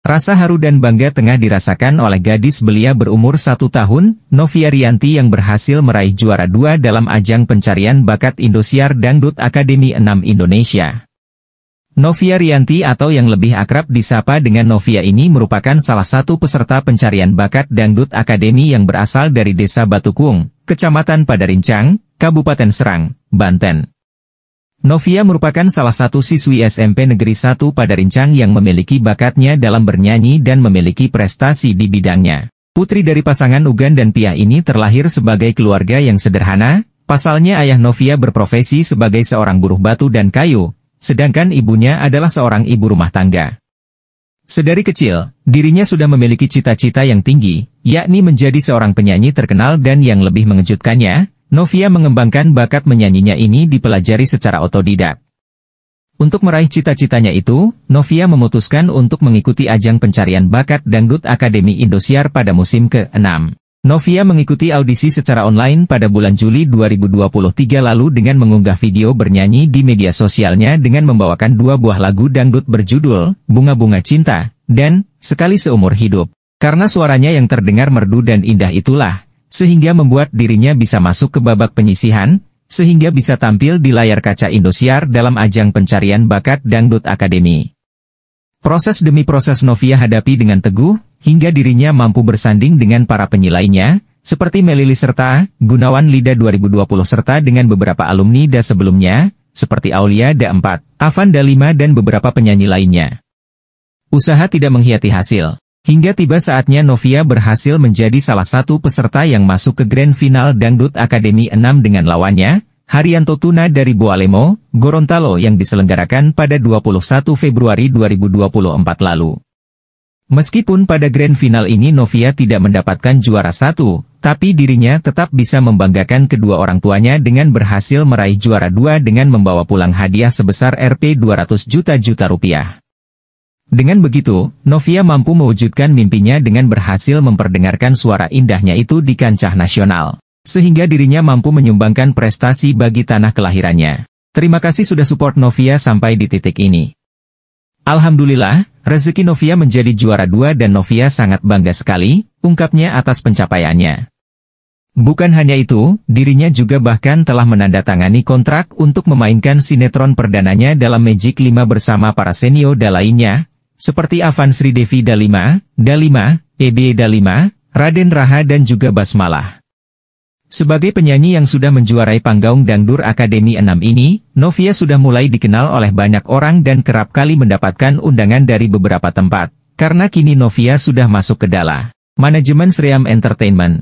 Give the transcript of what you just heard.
Rasa haru dan bangga tengah dirasakan oleh gadis belia berumur satu tahun, Novia Rianti yang berhasil meraih juara dua dalam ajang pencarian bakat Indosiar Dangdut Akademi 6 Indonesia. Novia Rianti atau yang lebih akrab disapa dengan Novia ini merupakan salah satu peserta pencarian bakat Dangdut Akademi yang berasal dari Desa Batukung, Kecamatan Padarincang, Kabupaten Serang, Banten. Novia merupakan salah satu siswi SMP Negeri 1 Rincang yang memiliki bakatnya dalam bernyanyi dan memiliki prestasi di bidangnya. Putri dari pasangan Ugan dan Pia ini terlahir sebagai keluarga yang sederhana, pasalnya ayah Novia berprofesi sebagai seorang buruh batu dan kayu, sedangkan ibunya adalah seorang ibu rumah tangga. Sedari kecil, dirinya sudah memiliki cita-cita yang tinggi, yakni menjadi seorang penyanyi terkenal dan yang lebih mengejutkannya, Novia mengembangkan bakat menyanyinya ini dipelajari secara otodidak. Untuk meraih cita-citanya itu, Novia memutuskan untuk mengikuti ajang pencarian bakat dangdut Akademi Indosiar pada musim ke-6. Novia mengikuti audisi secara online pada bulan Juli 2023 lalu dengan mengunggah video bernyanyi di media sosialnya dengan membawakan dua buah lagu dangdut berjudul Bunga-Bunga Cinta dan Sekali Seumur Hidup. Karena suaranya yang terdengar merdu dan indah itulah, sehingga membuat dirinya bisa masuk ke babak penyisihan, sehingga bisa tampil di layar kaca Indosiar dalam ajang pencarian bakat Dangdut akademi. Proses demi proses Novia hadapi dengan teguh, hingga dirinya mampu bersanding dengan para penyilainya, seperti Melili serta Gunawan Lida 2020 serta dengan beberapa alumni da sebelumnya, seperti Aulia da 4 Avanda 5 dan beberapa penyanyi lainnya. Usaha tidak menghiati hasil. Hingga tiba saatnya Novia berhasil menjadi salah satu peserta yang masuk ke Grand Final Dangdut Akademi 6 dengan lawannya, Haryanto Tuna dari Boalemo, Gorontalo yang diselenggarakan pada 21 Februari 2024 lalu. Meskipun pada Grand Final ini Novia tidak mendapatkan juara satu, tapi dirinya tetap bisa membanggakan kedua orang tuanya dengan berhasil meraih juara dua dengan membawa pulang hadiah sebesar Rp 200 juta juta rupiah. Dengan begitu, Novia mampu mewujudkan mimpinya dengan berhasil memperdengarkan suara indahnya itu di kancah nasional. Sehingga dirinya mampu menyumbangkan prestasi bagi tanah kelahirannya. Terima kasih sudah support Novia sampai di titik ini. Alhamdulillah, rezeki Novia menjadi juara dua dan Novia sangat bangga sekali, ungkapnya atas pencapaiannya. Bukan hanya itu, dirinya juga bahkan telah menandatangani kontrak untuk memainkan sinetron perdananya dalam Magic 5 bersama para senior lainnya, seperti Avan Sri Devi Dalima, Dalima, Ede Dalima, Raden Raha dan juga Basmala. Sebagai penyanyi yang sudah menjuarai panggung Dangdur Akademi 6 ini, Novia sudah mulai dikenal oleh banyak orang dan kerap kali mendapatkan undangan dari beberapa tempat, karena kini Novia sudah masuk ke dalam Manajemen Sriam Entertainment